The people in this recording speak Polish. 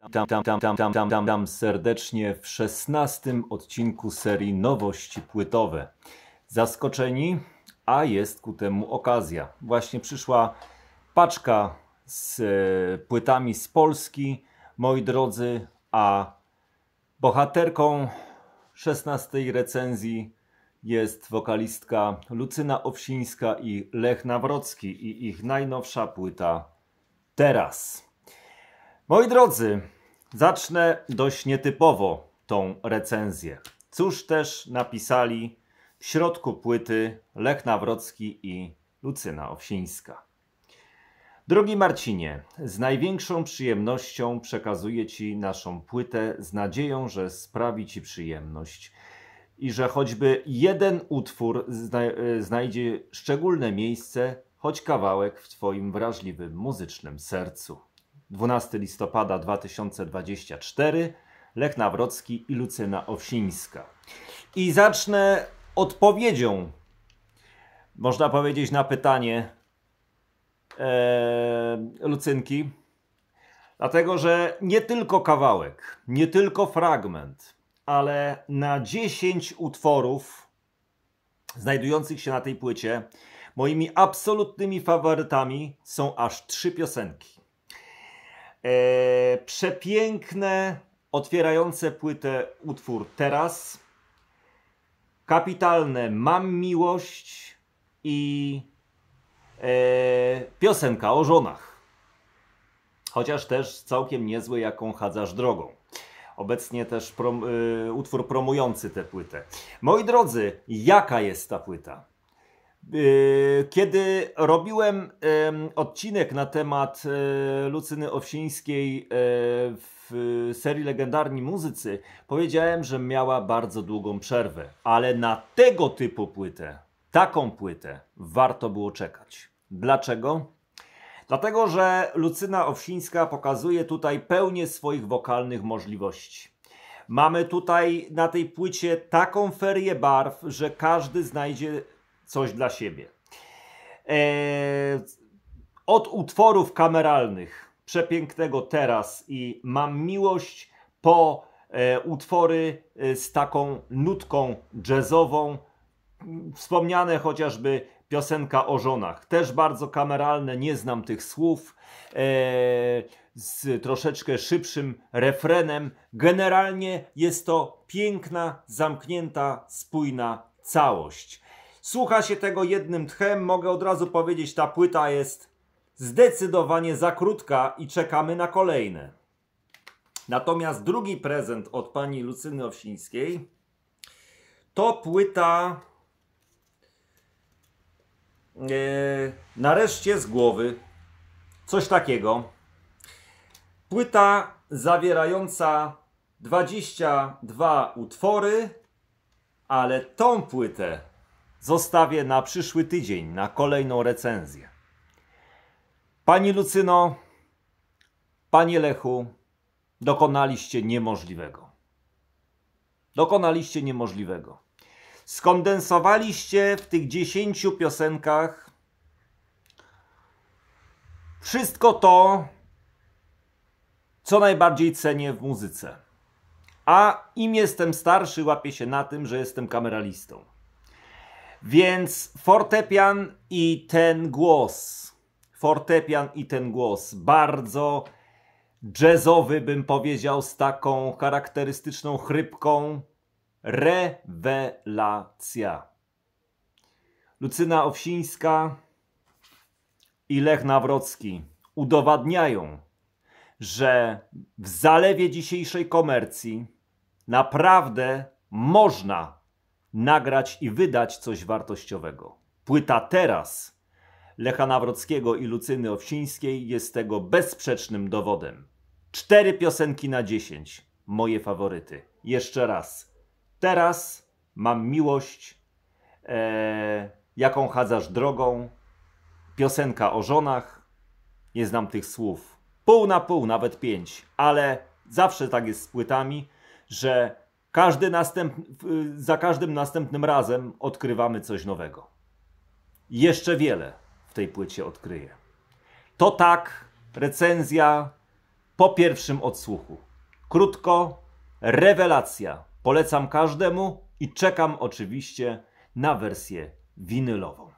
Tam, tam, tam, tam, tam, tam, tam, tam serdecznie w szesnastym odcinku serii Nowości Płytowe. Zaskoczeni, a jest ku temu okazja. Właśnie przyszła paczka z e, płytami z Polski, moi drodzy, a bohaterką szesnastej recenzji jest wokalistka Lucyna Owsińska i Lech Nawrocki i ich najnowsza płyta Teraz. Moi drodzy, zacznę dość nietypowo tą recenzję. Cóż też napisali w środku płyty Lech Nawrocki i Lucyna Owsińska. Drogi Marcinie, z największą przyjemnością przekazuję Ci naszą płytę z nadzieją, że sprawi Ci przyjemność i że choćby jeden utwór zna znajdzie szczególne miejsce, choć kawałek w Twoim wrażliwym muzycznym sercu. 12 listopada 2024, Lech Nawrocki i Lucyna Owsińska. I zacznę odpowiedzią, można powiedzieć, na pytanie e, Lucynki, dlatego że nie tylko kawałek, nie tylko fragment, ale na 10 utworów znajdujących się na tej płycie, moimi absolutnymi faworytami są aż trzy piosenki. E, przepiękne, otwierające płytę utwór teraz. Kapitalne Mam miłość i e, piosenka o żonach. Chociaż też całkiem niezły, jaką chadzasz drogą. Obecnie też prom, y, utwór promujący tę płytę. Moi drodzy, jaka jest ta płyta? Yy, kiedy robiłem odcinek na temat e, Lucyny Owsińskiej e, w serii Legendarni Muzycy, powiedziałem, że miała bardzo długą przerwę, ale na tego typu płytę, taką płytę, warto było czekać. Dlaczego? Dlatego, że Lucyna Owsińska pokazuje tutaj pełnię swoich wokalnych możliwości. Mamy tutaj na tej płycie taką ferię barw, że każdy znajdzie coś dla siebie. E, od utworów kameralnych przepięknego teraz i mam miłość po e, utwory e, z taką nutką jazzową. Mm, wspomniane chociażby piosenka o żonach. Też bardzo kameralne, nie znam tych słów. E, z troszeczkę szybszym refrenem. Generalnie jest to piękna, zamknięta, spójna całość. Słucha się tego jednym tchem, mogę od razu powiedzieć, ta płyta jest zdecydowanie za krótka i czekamy na kolejne. Natomiast drugi prezent od pani Lucyny Owsińskiej to płyta Yy, nareszcie z głowy. Coś takiego. Płyta zawierająca 22 utwory, ale tą płytę zostawię na przyszły tydzień, na kolejną recenzję. Pani Lucyno, Panie Lechu, dokonaliście niemożliwego. Dokonaliście niemożliwego. Skondensowaliście w tych dziesięciu piosenkach wszystko to, co najbardziej cenię w muzyce. A im jestem starszy, łapię się na tym, że jestem kameralistą. Więc fortepian i ten głos. Fortepian i ten głos. Bardzo jazzowy, bym powiedział, z taką charakterystyczną chrypką. Rewelacja. Lucyna Owsińska i Lech Nawrocki udowadniają, że w zalewie dzisiejszej komercji naprawdę można nagrać i wydać coś wartościowego. Płyta teraz Lecha Nawrockiego i Lucyny Owsińskiej jest tego bezsprzecznym dowodem. Cztery piosenki na dziesięć, moje faworyty. Jeszcze raz. Teraz mam miłość, e, jaką chadzasz drogą, piosenka o żonach. Nie znam tych słów. Pół na pół, nawet pięć, ale zawsze tak jest z płytami, że każdy następ... Za każdym następnym razem odkrywamy coś nowego. Jeszcze wiele w tej płycie odkryję. To tak, recenzja po pierwszym odsłuchu. Krótko, rewelacja. Polecam każdemu i czekam oczywiście na wersję winylową.